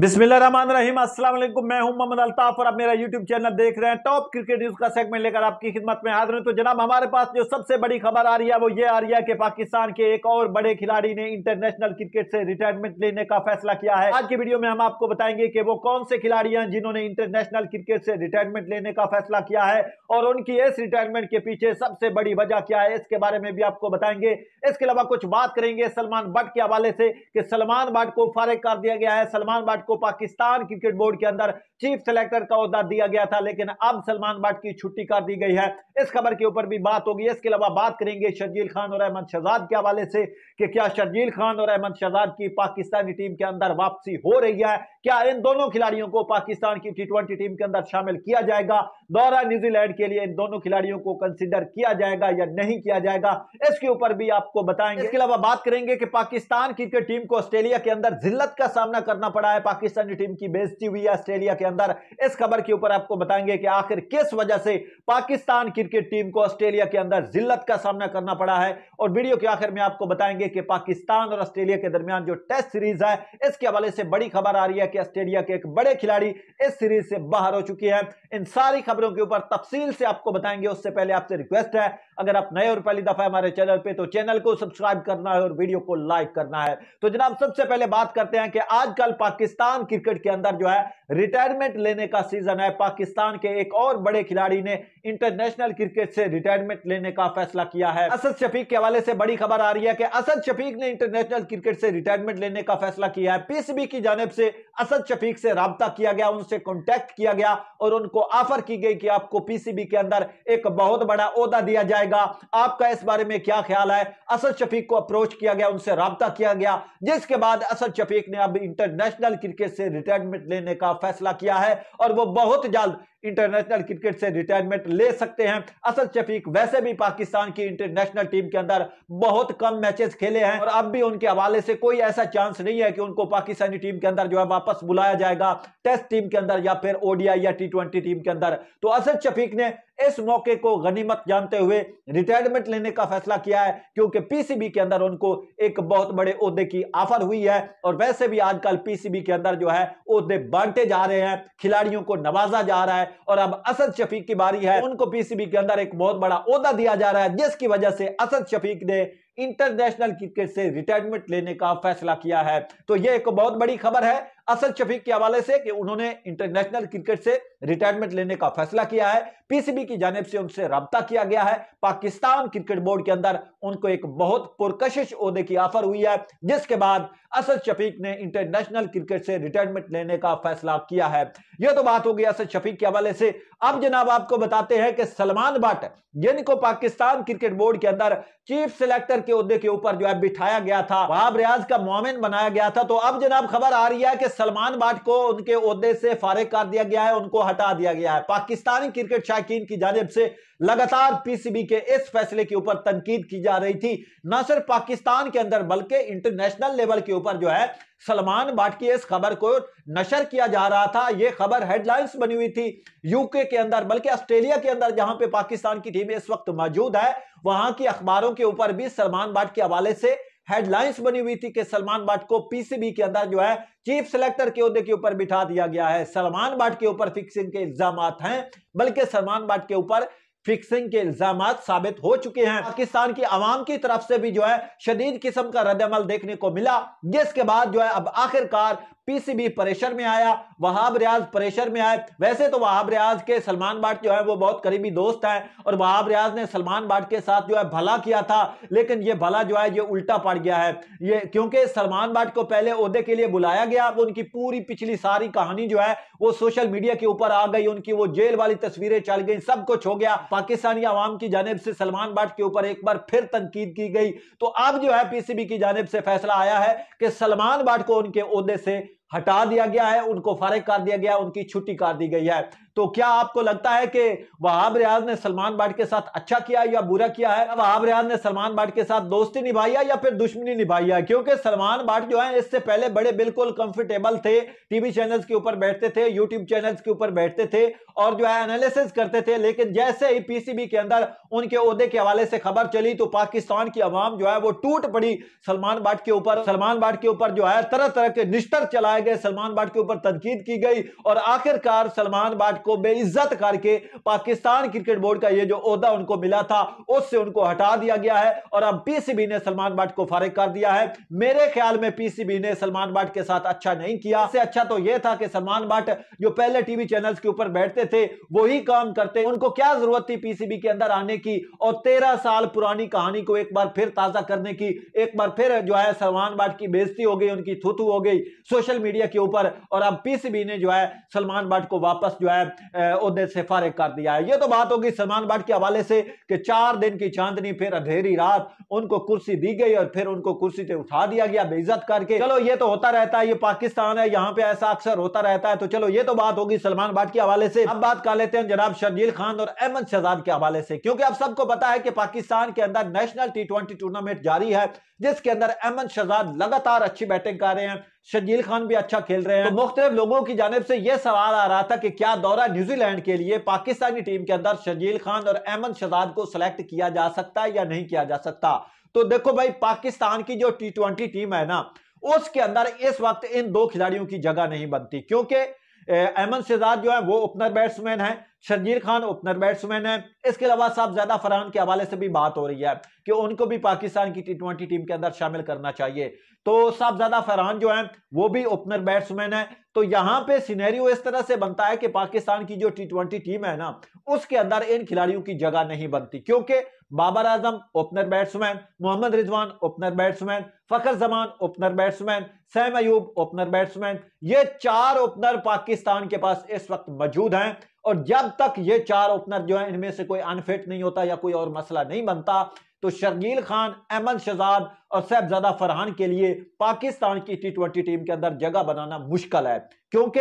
बिस्मिल्लाहमान अस्सलाम वालेकुम मैं हूं मोहम्मद अल्ताफ और आप मेरा यूट्यूब चैनल देख रहे हैं टॉप क्रिकेट न्यूज का सेगमेंट लेकर आपकी खिदमत में हाजिर हूं तो जनाब हमारे पास जो सबसे बड़ी खबर आ रही है वो ये आ रही है कि पाकिस्तान के एक और बड़े खिलाड़ी ने इंटरनेशनल क्रिकेट से रिटायरमेंट लेने का फैसला किया है आज की वीडियो में हम आपको बताएंगे कि वो कौन से खिलाड़ी हैं जिन्होंने इंटरनेशनल क्रिकेट से रिटायरमेंट लेने का फैसला किया है और उनकी इस रिटायरमेंट के पीछे सबसे बड़ी वजह क्या है इसके बारे में भी आपको बताएंगे इसके अलावा कुछ बात करेंगे सलमान भट्ट के हवाले से कि सलमान भट्ट को फारिग कर दिया गया है सलमान भट्ट भट्ट को पाकिस्तान क्रिकेट बोर्ड के अंदर चीफ सेलेक्टर का अहदा दिया गया था लेकिन अब सलमान भट्ट की छुट्टी कर दी गई है इस खबर के ऊपर भी बात होगी इसके अलावा बात करेंगे शर्जील खान और अहमद शहजाद के हवाले से कि क्या शर्जील खान और अहमद शहजाद की पाकिस्तानी टीम के अंदर वापसी हो रही है क्या इन दोनों खिलाड़ियों को पाकिस्तान की टी टीम के अंदर शामिल किया जाएगा दौरा न्यूजीलैंड के लिए इन दोनों खिलाड़ियों को कंसिडर किया जाएगा या नहीं किया जाएगा इसके ऊपर भी आपको बताएंगे इसके अलावा बात करेंगे कि पाकिस्तान क्रिकेट टीम को ऑस्ट्रेलिया के अंदर जिल्लत का सामना करना पड़ा है पाकिस्तानी टीम की बेजती हुई ऑस्ट्रेलिया के अंदर इस खबर के ऊपर आपको बताएंगे कि आखिर किस वजह से पाकिस्तान क्रिकेट टीम को ऑस्ट्रेलिया के अंदर जिल्लत का सामना करना पड़ा है और वीडियो के आखिर में आपको बताएंगे कि पाकिस्तान और ऑस्ट्रेलिया के दरमियान जो टेस्ट सीरीज है इसके हवाले से बड़ी खबर आ रही है कि ऑस्ट्रेलिया के एक बड़े खिलाड़ी इस सीरीज से बाहर हो चुकी है इन सारी खबरों के ऊपर तफसील से आपको बताएंगे उससे पहले आपसे रिक्वेस्ट है अगर आप नए और पहली दफा हमारे चैनल पर तो चैनल को सब्सक्राइब करना है और वीडियो को लाइक करना है तो जनाब सबसे पहले बात करते हैं कि आजकल पाकिस्तान क्रिकेट के अंदर जो है रिटायरमेंट लेने का सीजन है पाकिस्तान के एक और बड़े खिलाड़ी ने इंटरनेशनल क्रिकेट से रिटायरमेंट लेने का फैसला किया है असद शफीक के हवाले से बड़ी खबर आ रही है कि असद शफीक ने इंटरनेशनल क्रिकेट से रिटायरमेंट लेने का फैसला किया है पीसीबी की जानब से असद शफीक से रबता किया गया उनसे कॉन्टेक्ट किया गया और उनको ऑफर की गई कि आपको पीसीबी के अंदर एक बहुत बड़ा अहदा दिया जाएगा आपका इस बारे में क्या ख्याल है असद शफीक को अप्रोच किया गया उनसे रबता किया गया जिसके बाद असद शफीक ने अब इंटरनेशनल क्रिकेट से रिटायरमेंट लेने का फैसला किया है और वो बहुत जल्द इंटरनेशनल क्रिकेट से रिटायरमेंट ले सकते हैं असल शफीक वैसे भी पाकिस्तान की इंटरनेशनल टीम के अंदर बहुत कम मैचेस खेले हैं और अब भी उनके हवाले से कोई ऐसा चांस नहीं है कि उनको पाकिस्तानी टीम के अंदर जो है वापस बुलाया जाएगा टेस्ट टीम के अंदर या फिर ओडिया या टी टीम के अंदर तो असद शफीक ने इस मौके को गनीमत जानते हुए रिटायरमेंट लेने का फैसला किया है क्योंकि पीसीबी के अंदर उनको एक बहुत बड़े उहदे की ऑफर हुई है और वैसे भी आजकल पीसीबी के अंदर जो है उहदे बांटे जा रहे हैं खिलाड़ियों को नवाजा जा रहा है और अब असद शफीक की बारी है उनको पीसीबी के अंदर एक बहुत बड़ा उहदा दिया जा रहा है जिसकी वजह से असद शफीक ने इंटरनेशनल क्रिकेट से रिटायरमेंट लेने का फैसला किया है तो यह एक बहुत बड़ी खबर है असल शफीक के हवाले से कि उन्होंने इंटरनेशनल क्रिकेट से रिटायरमेंट लेने का फैसला किया है पीसीबी की जानब से उनसे रबता किया गया है पाकिस्तान क्रिकेट बोर्ड के अंदर उनको एक बहुत पुरकशिश अहदे की ऑफर हुई है जिसके बाद असद शफीक ने इंटरनेशनल क्रिकेट से रिटायरमेंट लेने का फैसला किया है यह तो बात हो गई असद शफीक के हवाले से अब जनाब आपको बताते हैं कि सलमान भट्ट जिनको पाकिस्तान क्रिकेट बोर्ड के अंदर चीफ सिलेक्टर के उहदे के ऊपर जो है बिठाया गया था वहाब रियाज का मोमिन बनाया गया था तो अब जनाब खबर आ रही है कि सलमान भाट को उनके उहदे से फारिग कर दिया गया है उनको हटा दिया गया है पाकिस्तानी क्रिकेट शायकीन की जानब से लगातार पीसीबी के इस फैसले के ऊपर तनकीद की जा रही थी न सिर्फ पाकिस्तान के अंदर बल्कि इंटरनेशनल लेवल के ऊपर जो है सलमान बाट की इस खबर को नशर किया जा रहा था यह खबर हेडलाइंस बनी हुई थी यूके के अंदर बल्कि ऑस्ट्रेलिया के अंदर जहां पे पाकिस्तान की टीम इस वक्त मौजूद है वहां की अखबारों के ऊपर भी सलमान बाट के हवाले से हेडलाइंस बनी हुई थी कि सलमान बाट को पीसीबी के अंदर जो है चीफ सिलेक्टर के अहदे के ऊपर बिठा दिया गया है सलमान भाट के ऊपर फिक्सिंग के इल्जाम हैं बल्कि सलमान भाट के ऊपर फिक्सिंग के इल्जाम साबित हो चुके हैं पाकिस्तान की आवाम की तरफ से भी जो है शदीद किस्म का अमल देखने को मिला जिसके बाद जो है अब आखिरकार पीसीबी प्रेशर में आया वहाब रियाज प्रेशर में आए वैसे तो वहाब रियाज के सलमान भाट जो है वो बहुत करीबी दोस्त हैं और वहाब रियाज ने सलमान भाट के साथ जो है भला किया था लेकिन ये भला जो है ये उल्टा पड़ गया है ये क्योंकि सलमान भाट को पहले अहदे के लिए बुलाया गया उनकी पूरी पिछली सारी कहानी जो है वो सोशल मीडिया के ऊपर आ गई उनकी वो जेल वाली तस्वीरें चल गई सब कुछ हो गया पाकिस्तानी आवाम की जानब से सलमान भाट के ऊपर एक बार फिर तनकीद की गई तो अब जो है पीसीबी की जानब से फैसला आया है कि सलमान भाट को उनके अहदे से हटा दिया गया है उनको फारिग कर दिया गया उनकी छुट्टी कर दी गई है तो क्या आपको लगता है कि वहाब रियाज ने सलमान भाट के साथ अच्छा किया या बुरा किया है वहाब रियाज ने सलमान भाट के साथ दोस्ती निभाई है या फिर दुश्मनी निभाई है क्योंकि सलमान भाट जो है इससे पहले बड़े बिल्कुल कंफर्टेबल थे टीवी चैनल्स के ऊपर बैठते थे यूट्यूब चैनल्स के ऊपर बैठते थे और जो है एनालिसिस करते थे लेकिन जैसे ही पीसीबी के अंदर उनके उहदे के हवाले से खबर चली तो पाकिस्तान की आवाम जो है वो टूट पड़ी सलमान भाट के ऊपर सलमान भाट के ऊपर जो है तरह तरह के निष्ठर चलाए गए सलमान भाट के ऊपर तनकीद की गई और आखिरकार सलमान भाट को बेइज्जत करके पाकिस्तान क्रिकेट बोर्ड का ये जो अहदा उनको मिला था उससे उनको हटा दिया गया है और अब पीसीबी ने सलमान भट्ट को फारिग कर दिया है मेरे ख्याल में पीसीबी ने सलमान भट्ट के साथ अच्छा नहीं किया से अच्छा तो यह था कि सलमान भट्ट जो पहले टीवी चैनल के ऊपर बैठते थे वही काम करते उनको क्या जरूरत थी पीसीबी के अंदर आने की और तेरह साल पुरानी कहानी को एक बार फिर ताजा करने की एक बार फिर जो है सलमान भट्ट की बेजती हो गई उनकी थुथु हो गई सोशल मीडिया के ऊपर और अब पीसीबी ने जो है सलमान भट्ट को वापस जो है उहदे से फारिग कर दिया है ये तो बात होगी सलमान भट्ट के हवाले से कि चार दिन की चांदनी फिर अंधेरी रात उनको कुर्सी दी गई और फिर उनको कुर्सी से उठा दिया गया बेइज्जत करके चलो ये तो होता रहता है ये पाकिस्तान है यहाँ पे ऐसा अक्सर होता रहता है तो चलो ये तो बात होगी सलमान भट्ट के हवाले से अब बात कर लेते हैं जनाब शर्जील खान और अहमद शहजाद के हवाले से क्योंकि अब सबको पता है कि पाकिस्तान के अंदर नेशनल टी टूर्नामेंट जारी है जिसके अंदर अहमद शहजाद लगातार अच्छी बैटिंग कर रहे हैं शजील खान भी अच्छा खेल रहे हैं तो मुख्तलिफ लोगों की जानब से यह सवाल आ रहा था कि क्या दौरा न्यूजीलैंड के लिए पाकिस्तानी टीम के अंदर शजील खान और अहमद शजाद को सिलेक्ट किया जा सकता है या नहीं किया जा सकता तो देखो भाई पाकिस्तान की जो टी ट्वेंटी टीम है ना उसके अंदर इस वक्त इन दो खिलाड़ियों की जगह नहीं बनती क्योंकि अहमद शहजाद जो है वो ओपनर बैट्समैन है शर्जील खान ओपनर बैट्समैन है इसके अलावा साहबजादा फरहान के हवाले से भी बात हो रही है कि उनको भी पाकिस्तान की टी ट्वेंटी टीम के अंदर शामिल करना चाहिए तो साहबजादा फरहान जो है वो भी ओपनर बैट्समैन है तो यहां पे सिनेरियो इस तरह से बनता है कि पाकिस्तान की जो टी ट्वेंटी टीम है ना उसके अंदर इन खिलाड़ियों की जगह नहीं बनती क्योंकि Babar Azam opener batsman Mohammad Rizwan opener batsman Fakhar Zaman opener batsman Saim Ayub opener batsman ये चार ओपनर पाकिस्तान के पास इस वक्त मौजूद हैं और जब तक ये चार ओपनर जो है इनमें से कोई अनफिट नहीं होता या कोई और मसला नहीं बनता तो शर्गील खान अहमद शहजाद और साहबजादा फरहान के लिए पाकिस्तान की टी ट्वेंटी टीम के अंदर जगह बनाना मुश्किल है क्योंकि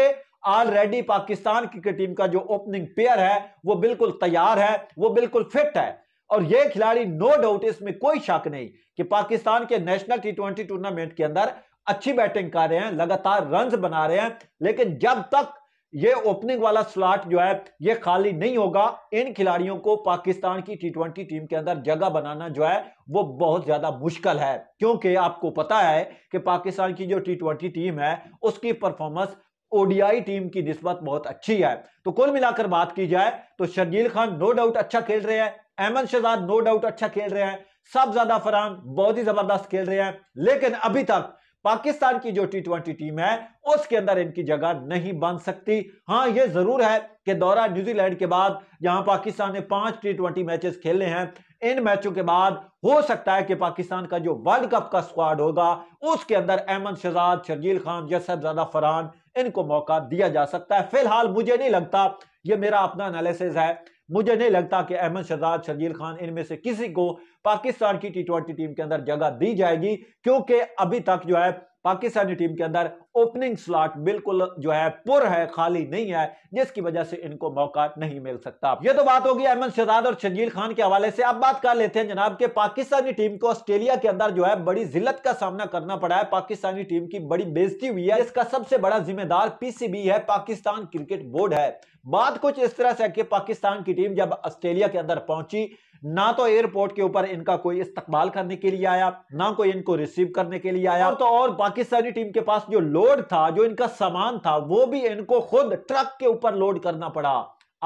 ऑलरेडी पाकिस्तान की टीम का जो ओपनिंग प्लेयर है वो बिल्कुल तैयार है वो बिल्कुल फिट है और ये खिलाड़ी नो डाउट इसमें कोई शक नहीं कि पाकिस्तान के नेशनल टी ट्वेंटी टूर्नामेंट के अंदर अच्छी बैटिंग कर रहे हैं लगातार रन बना रहे हैं लेकिन जब तक ये ओपनिंग वाला स्लॉट जो है ये खाली नहीं होगा इन खिलाड़ियों को पाकिस्तान की टी ट्वेंटी टीम के अंदर जगह बनाना जो है वो बहुत ज्यादा मुश्किल है क्योंकि आपको पता है कि पाकिस्तान की जो टी ट्वेंटी टीम है उसकी परफॉर्मेंस ओडीआई टीम की निस्बत बहुत अच्छी है तो कुल मिलाकर बात की जाए तो शर्जील खान नो डाउट अच्छा खेल रहे हैं अहमद शहजाद नो डाउट अच्छा खेल रहे हैं सब ज्यादा फरहान बहुत ही जबरदस्त खेल रहे हैं लेकिन अभी तक पाकिस्तान की जो टी ट्वेंटी टीम है उसके अंदर इनकी जगह नहीं बन सकती हाँ ये जरूर है कि दौरा न्यूजीलैंड के बाद यहां पाकिस्तान ने पांच टी ट्वेंटी मैचेस खेले हैं इन मैचों के बाद हो सकता है कि पाकिस्तान का जो वर्ल्ड कप का स्क्वाड होगा उसके अंदर अहमद शहजाद शर्जील खान जसबजादा फरहान इनको मौका दिया जा सकता है फिलहाल मुझे नहीं लगता ये मेरा अपना एनालिसिस है मुझे नहीं लगता कि अहमद शहजाद शजील खान इनमें से किसी को पाकिस्तान की टी ट्वेंटी टीम के अंदर जगह दी जाएगी क्योंकि अभी तक जो है पाकिस्तानी टीम के अंदर ओपनिंग स्लॉट बिल्कुल जो है पुर है खाली नहीं है जिसकी वजह से इनको मौका नहीं मिल सकता ये तो बात होगी अहमद शहजाद और शजील खान के हवाले से अब बात कर लेते हैं जनाब के पाकिस्तानी टीम को ऑस्ट्रेलिया के अंदर जो है बड़ी जिल्लत का सामना करना पड़ा है पाकिस्तानी टीम की बड़ी बेजती हुई है इसका सबसे बड़ा जिम्मेदार पीसीबी है पाकिस्तान क्रिकेट बोर्ड है बात कुछ इस तरह से कि पाकिस्तान की टीम जब ऑस्ट्रेलिया के अंदर पहुंची ना तो एयरपोर्ट के ऊपर इनका कोई इस्तकबाल करने के लिए आया ना कोई इनको रिसीव करने के लिए आया और तो और पाकिस्तानी टीम के पास जो लोड था जो इनका सामान था वो भी इनको खुद ट्रक के ऊपर लोड करना पड़ा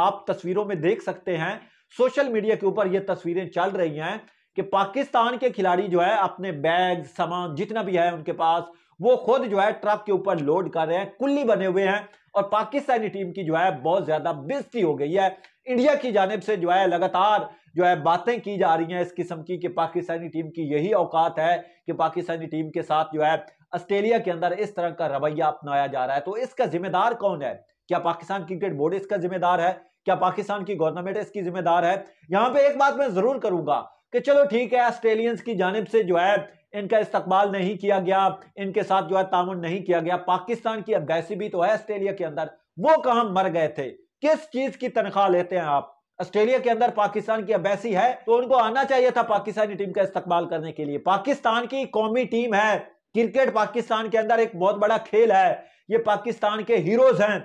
आप तस्वीरों में देख सकते हैं सोशल मीडिया के ऊपर ये तस्वीरें चल रही हैं कि पाकिस्तान के खिलाड़ी जो है अपने बैग सामान जितना भी है उनके पास वो खुद जो है ट्रक के ऊपर लोड कर रहे हैं कुल्ली बने हुए हैं और पाकिस्तानी टीम की जो है बहुत ज्यादा बेजती हो गई है इंडिया की जानब से जो है लगातार जो है बातें की जा रही हैं इस किस्म की कि पाकिस्तानी टीम की यही औकात है कि पाकिस्तानी टीम के साथ जो है ऑस्ट्रेलिया के अंदर इस तरह का रवैया अपनाया जा रहा है तो इसका जिम्मेदार कौन है क्या पाकिस्तान क्रिकेट बोर्ड इसका जिम्मेदार है क्या पाकिस्तान की गवर्नमेंट इसकी जिम्मेदार है यहां पे एक बात मैं जरूर करूंगा कि चलो ठीक है ऑस्ट्रेलियंस की जानब से जो है इनका इस्तकबाल नहीं किया गया इनके साथ जो है तामन नहीं किया गया पाकिस्तान की अबैसी भी तो है ऑस्ट्रेलिया के अंदर वो कहां मर गए थे किस चीज की तनख्वाह लेते हैं आप ऑस्ट्रेलिया के अंदर पाकिस्तान की अबैसी है तो उनको आना चाहिए था पाकिस्तानी टीम का इस्तकबाल करने के लिए पाकिस्तान की कौमी टीम है क्रिकेट पाकिस्तान के अंदर एक बहुत बड़ा खेल है ये पाकिस्तान के हीरोज हैं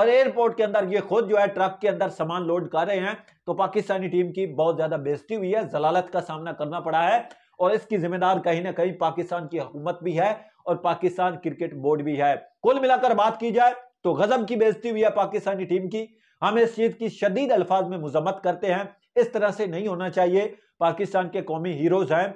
और एयरपोर्ट के अंदर ये खुद जो है ट्रक के अंदर सामान लोड कर रहे हैं तो पाकिस्तानी टीम की बहुत ज्यादा बेजती हुई है जलालत का सामना करना पड़ा है और इसकी जिम्मेदार कहीं ना कहीं पाकिस्तान की हुकूमत भी है और पाकिस्तान क्रिकेट बोर्ड भी है कुल मिलाकर बात की जाए तो गजब की बेजती हुई है पाकिस्तानी टीम की हम इस चीज की शदीद अल्फाज में मजम्मत करते हैं इस तरह से नहीं होना चाहिए पाकिस्तान के कौमी हीरोज हैं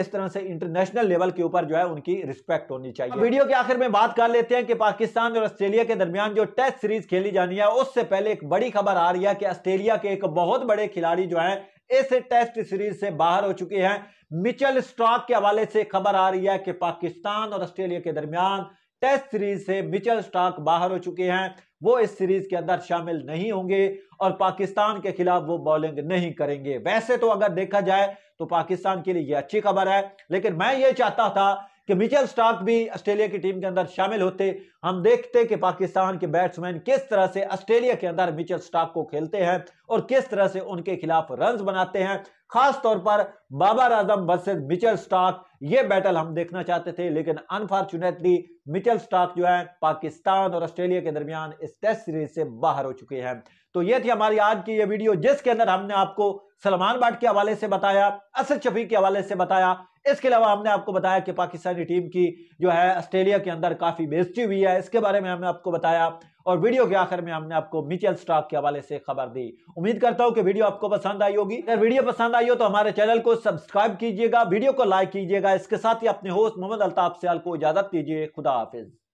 इस तरह से इंटरनेशनल लेवल के ऊपर जो है उनकी रिस्पेक्ट होनी चाहिए वीडियो के आखिर में बात कर लेते हैं कि पाकिस्तान और ऑस्ट्रेलिया के दरमियान जो टेस्ट सीरीज खेली जानी है उससे पहले एक बड़ी खबर आ रही है कि ऑस्ट्रेलिया के एक बहुत बड़े खिलाड़ी जो है इस टेस्ट सीरीज से बाहर हो चुके हैं मिचल स्टॉक के हवाले से खबर आ रही है कि पाकिस्तान और ऑस्ट्रेलिया के दरमियान टेस्ट सीरीज से मिचल स्टॉक बाहर हो चुके हैं वो इस सीरीज के अंदर शामिल नहीं होंगे और पाकिस्तान के खिलाफ वो बॉलिंग नहीं करेंगे वैसे तो अगर देखा जाए तो पाकिस्तान के लिए ये अच्छी खबर है लेकिन मैं ये चाहता था कि मिचेल स्टार्क भी ऑस्ट्रेलिया की टीम के अंदर शामिल होते हम देखते कि पाकिस्तान के बैट्समैन किस तरह से ऑस्ट्रेलिया के अंदर मिचेल स्टार्क को खेलते हैं और किस तरह से उनके खिलाफ रन बनाते हैं खास तौर पर Babar Azam versus Mitchell Starc ये बैटल हम देखना चाहते थे लेकिन अनफॉर्चुनेटली मिचल स्टॉक जो है पाकिस्तान और ऑस्ट्रेलिया के दरमियान इस टेस्ट सीरीज से बाहर हो चुके हैं तो ये थी हमारी आज की ये वीडियो जिसके अंदर हमने आपको सलमान बाट के हवाले से बताया असद शफी के हवाले से बताया इसके अलावा हमने आपको बताया कि पाकिस्तानी टीम की जो है ऑस्ट्रेलिया के अंदर काफी बेजती हुई है इसके बारे में हमने आपको बताया और वीडियो के आखिर में हमने आपको म्यूचुअल स्टॉक के हवाले से खबर दी उम्मीद करता हूं कि वीडियो आपको पसंद आई होगी अगर वीडियो पसंद आई हो तो हमारे चैनल को सब्सक्राइब कीजिएगा वीडियो को लाइक कीजिएगा इसके साथ ही अपने होस्ट मोहम्मद अल्ताफ सयाल को इजाजत दीजिए खुदा हाफिज